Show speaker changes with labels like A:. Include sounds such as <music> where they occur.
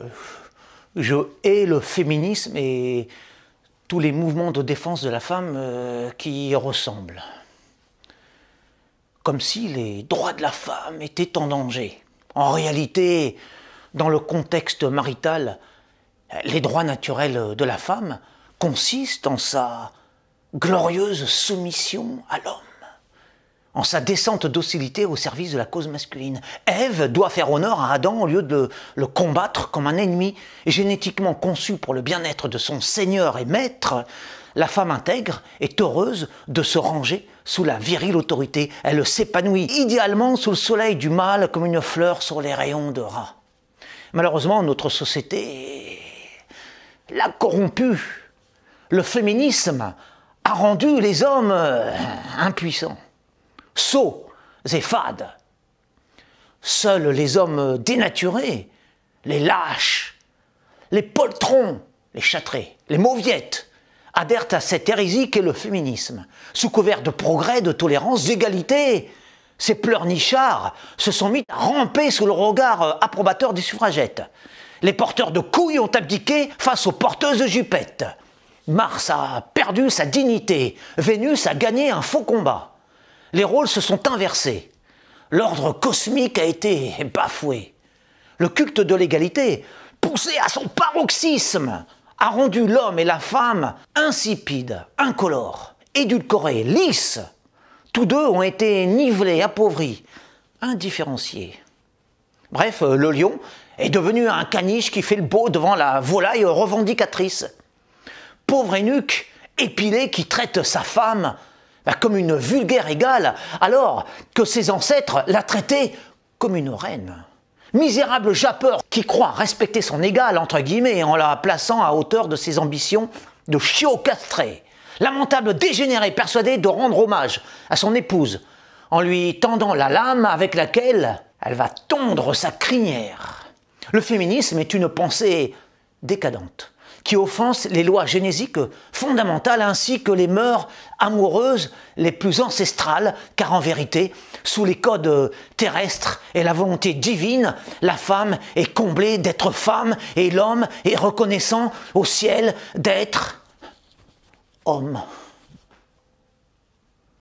A: Euh, je hais le féminisme et tous les mouvements de défense de la femme euh, qui y ressemblent. Comme si les droits de la femme étaient en danger. En réalité, dans le contexte marital, les droits naturels de la femme consistent en sa glorieuse soumission à l'homme en sa décente docilité au service de la cause masculine. Ève doit faire honneur à Adam au lieu de le, combattre comme un ennemi. génétiquement conçu pour le bien-être de son seigneur et maître, la femme intègre est heureuse de se ranger sous la virile autorité. Elle s'épanouit idéalement sous le soleil du mâle comme une fleur sur les rayons de rat. Malheureusement, notre société l'a corrompue. Le féminisme a rendu les hommes impuissants sots et fades. Seuls les hommes dénaturés, les lâches, les poltrons, les châtrés, les mauviettes, adhèrent à cette hérésie qu'est le féminisme. Sous couvert de progrès, de tolérance, d'égalité, ces pleurnichards se sont mis à ramper sous le regard approbateur des suffragettes. Les porteurs de couilles ont abdiqué face aux porteuses de jupettes. Mars a perdu sa dignité, Vénus a gagné un faux combat. Les rôles se sont inversés. L'ordre cosmique a été <laughs> bafoué. Le culte de l'égalité, poussé à son paroxysme, a rendu l'homme et la femme insipides, incolores, édulcorés, lisses. Tous deux ont été nivelés, appauvris, indifférenciés. Bref, le lion est devenu un caniche qui fait le beau devant la volaille revendicatrice. Pauvre énuque épilé qui traite sa femme bah, comme une vulgaire égale, alors que ses ancêtres la traitaient comme une reine. Misérable jappeur qui croit respecter son égale, entre guillemets, en la plaçant à hauteur de ses ambitions de chiot castré. Lamentable dégénéré persuadé de rendre hommage à son épouse, en lui tendant la lame avec laquelle elle va tondre sa crinière. Le féminisme est une pensée décadente, qui offense les lois génésiques fondamentales ainsi que les mœurs amoureuses les plus ancestrales, car en vérité, sous les codes euh, terrestres et la volonté divine, la femme est comblée d'être femme et l'homme est reconnaissant au ciel d'être homme.